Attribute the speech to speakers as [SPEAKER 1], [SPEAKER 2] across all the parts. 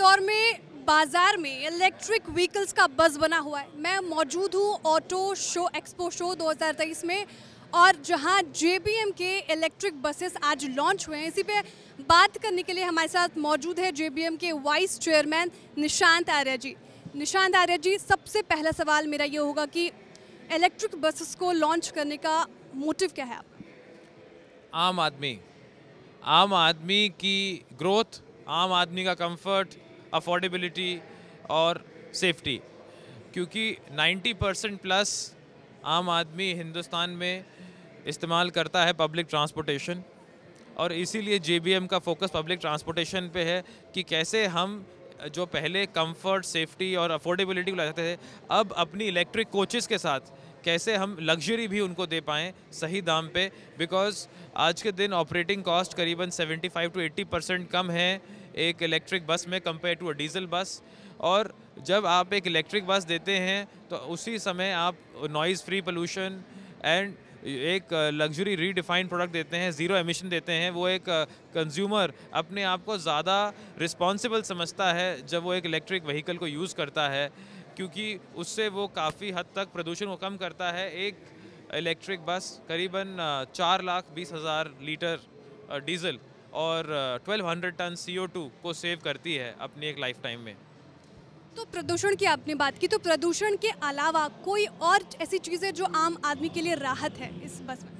[SPEAKER 1] दौर में बाजार में इलेक्ट्रिक व्हीकल्स का बस बना हुआ है मैं मौजूद हूँ ऑटो शो एक्सपो शो 2023 में और जहाँ जे के इलेक्ट्रिक बसेस आज लॉन्च हुए हैं इसी पे बात करने के लिए हमारे साथ मौजूद है J K vice chairman Nishant Arya ji Nishant Arya ji सबसे पहला सवाल मेरा ये होगा कि इलेक्ट्रिक बसेस को लॉन्च करने का मोटिव क्या है आप
[SPEAKER 2] आम आदमी आम आदमी की ग्रोथ आम आदमी का कंफर्ट अफोर्डेबिलिटी और सेफ्टी क्योंकि 90 परसेंट प्लस आम आदमी हिंदुस्तान में इस्तेमाल करता है पब्लिक ट्रांसपोर्टेशन और इसीलिए जे का फोकस पब्लिक ट्रांसपोर्टेशन पे है कि कैसे हम जो पहले कंफर्ट सेफ्टी और अफोर्डेबिलिटी को लाते थे अब अपनी इलेक्ट्रिक कोचेस के साथ कैसे हम लग्जरी भी उनको दे पाएँ सही दाम पे बिकॉज आज के दिन ऑपरेटिंग कॉस्ट करीबन 75 टू 80 परसेंट कम है एक इलेक्ट्रिक बस में कंपेयर टू अ डीजल बस और जब आप एक इलेक्ट्रिक बस देते हैं तो उसी समय आप नॉइज़ फ्री पोल्यूशन एंड एक लग्जरी रीडिफाइंड प्रोडक्ट देते हैं ज़ीरो एमिशन देते हैं वो एक कंज्यूमर uh, अपने आप को ज़्यादा रिस्पॉन्सिबल समझता है जब वो एक इलेक्ट्रिक व्हीकल को यूज़ करता है क्योंकि उससे वो काफ़ी हद तक प्रदूषण को कम करता है एक इलेक्ट्रिक बस करीबन uh, चार लाख बीस हज़ार लीटर डीजल uh, और 1200 टन CO2 को सेव करती है अपनी एक लाइफ टाइम में
[SPEAKER 1] तो प्रदूषण की आपने बात की तो प्रदूषण के अलावा कोई और ऐसी चीज़ है जो आम आदमी के लिए राहत है इस बस में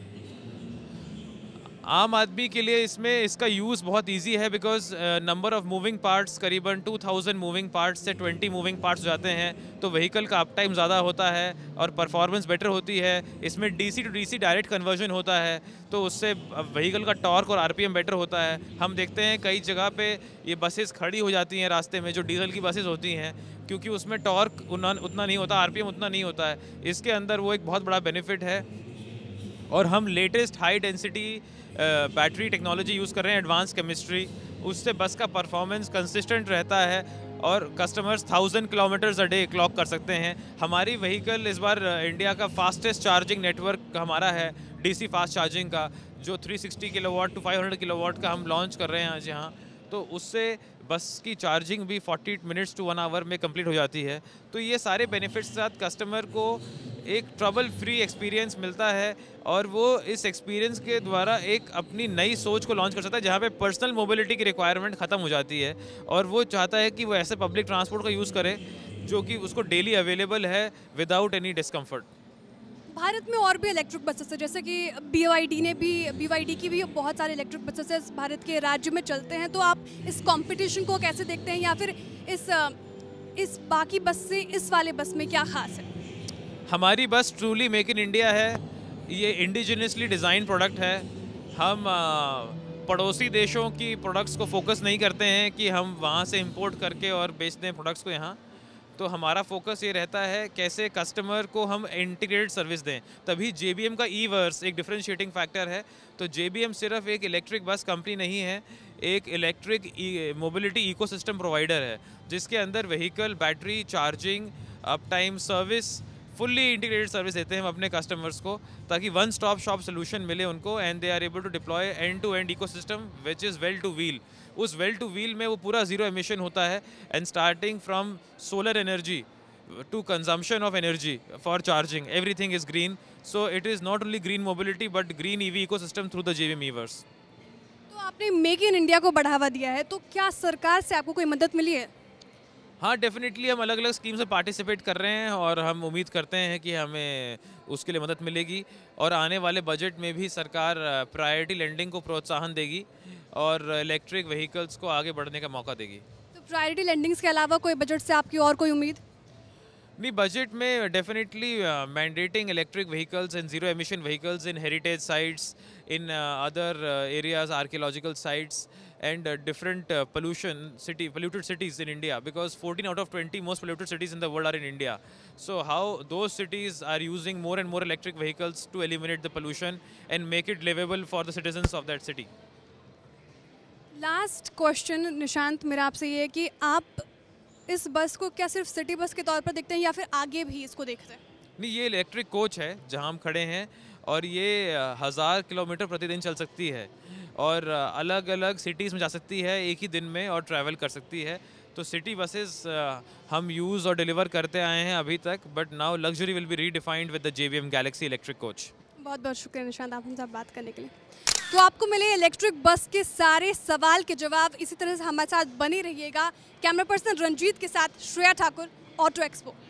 [SPEAKER 2] आम आदमी के लिए इसमें इसका यूज़ बहुत इजी है because number of moving parts करीबन 2000 मूविंग पार्ट्स से 20 मूविंग पार्ट्स जाते हैं तो व्हीकल का अप टाइम ज़्यादा होता है और परफॉर्मेंस बेटर होती है इसमें DC to DC direct conversion होता है तो उससे व्हीकल uh, का टॉर्क और आरपीएम बेटर होता है हम देखते हैं कई जगह पर ये बसेस खड़ी हो जाती हैं रास्ते में जो डीजल की बसेज होती हैं क्योंकि उसमें टॉर्क उतना नहीं होता आरपीएम उतना नहीं होता है इसके अंदर वो एक बहुत बड़ा बेनिफिट है और हम latest high density battery technology use कर रहे हैं एडवांस केमिस्ट्री उससे बस का परफॉर्मेंस कंसिस्टेंट रहता है और customers thousand kilometres a day clock कर सकते हैं हमारी व्हीकल इस बार इंडिया uh, का फास्टेस्ट चार्जिंग नेटवर्क हमारा है डीसी फास्ट चार्जिंग का जो 360 watt to five kilowatt का हम लॉन्च कर रहे हैं आज यहाँ तो उससे बस की चार्जिंग भी 40 मिनट्स टू वन आवर में कंप्लीट हो जाती है तो ये सारे बेनिफिट्स के साथ कस्टमर को एक ट्रबल फ्री एक्सपीरियंस मिलता है और वो इस एक्सपीरियंस के द्वारा एक अपनी नई सोच को लॉन्च कर सकता है जहाँ पे पर्सनल मोबिलिटी की रिक्वायरमेंट ख़त्म हो जाती है और वो चाहता है कि वो ऐसे पब्लिक ट्रांसपोर्ट का यूज़ करे जो कि उसको डेली अवेलेबल है विदाउट एनी डिस्कम्फर्ट
[SPEAKER 1] भारत में और भी इलेक्ट्रिक बसेस हैं जैसे कि बी ने भी बी की भी बहुत सारे इलेक्ट्रिक बसेस भारत के राज्य में चलते हैं तो आप इस कॉम्पिटिशन को कैसे देखते हैं या फिर इस इस बाकी बस से इस वाले बस में क्या खास है
[SPEAKER 2] हमारी बस ट्रूली मेक इन इंडिया है ये इंडिजिनियसली डिज़ाइन प्रोडक्ट है हम पड़ोसी देशों की प्रोडक्ट्स को फोकस नहीं करते हैं कि हम वहाँ से इंपोर्ट करके और बेच दें प्रोडक्ट्स को यहाँ तो हमारा फोकस ये रहता है कैसे कस्टमर को हम इंटीग्रेटेड सर्विस दें तभी जे का ई वर्स एक डिफ्रेंशिएटिंग फैक्टर है तो जे सिर्फ एक इलेक्ट्रिक बस कंपनी नहीं है एक इलेक्ट्रिक मोबिलिटी इकोसिस्टम प्रोवाइडर है जिसके अंदर vehicle battery charging uptime service fully integrated service देते हैं हम अपने कस्टमर्स को ताकि वन स्टॉप शॉप सोल्यूशन मिले उनको and they are able to deploy end to end ecosystem which is well to wheel उस वेल टू व्हील में वो पूरा जीरो एमिशन होता है and starting from solar energy to for charging everything is green so it is not only green mobility but green E V ecosystem through the J V मीवर्स
[SPEAKER 1] तो आपने make in India को बढ़ावा दिया है तो क्या सरकार से आपको कोई मदद मिली है
[SPEAKER 2] हाँ डेफिनेटली हम अलग अलग स्कीम से पार्टिसिपेट कर रहे हैं और हम उम्मीद करते हैं कि हमें उसके लिए मदद मिलेगी और आने वाले बजट में भी सरकार प्रायोरिटी लैंडिंग को प्रोत्साहन देगी और इलेक्ट्रिक व्हीकल्स को आगे बढ़ने का मौका देगी
[SPEAKER 1] तो प्रायोरिटी लैंडिंग्स के अलावा कोई बजट से आपकी और कोई उम्मीद The budget may uh, definitely
[SPEAKER 2] uh, mandating electric vehicles and zero emission vehicles in heritage sites, in uh, other uh, areas, archaeological sites, and uh, different uh, pollution city, polluted cities in India. Because 14 out of 20 most polluted cities in the world are in India. So how those cities are using more and more electric vehicles to eliminate the pollution and make it livable for the citizens of that city.
[SPEAKER 1] Last question, Nishant. मेरा आपसे ये है कि आप इस बस को क्या सिर्फ सिटी बस के तौर पर देखते हैं या फिर आगे भी इसको देखते हैं
[SPEAKER 2] नहीं ये इलेक्ट्रिक कोच है जहाँ हम खड़े हैं और ये हज़ार किलोमीटर प्रतिदिन चल सकती है और अलग अलग सिटीज़ में जा सकती है एक ही दिन में और ट्रैवल कर सकती है तो सिटी बसेस हम यूज़ और डिलीवर करते आए हैं अभी तक but now luxury will be redefined with the J V M galaxy electric coach
[SPEAKER 1] बहुत बहुत शुक्रिया निशांत आप हमसे बात करने के लिए तो आपको मिले इलेक्ट्रिक बस के सारे सवाल के जवाब इसी तरह से हमारे साथ बने रहिएगा कैमरा पर्सन रंजीत के साथ श्रेया ठाकुर ऑटो एक्सपो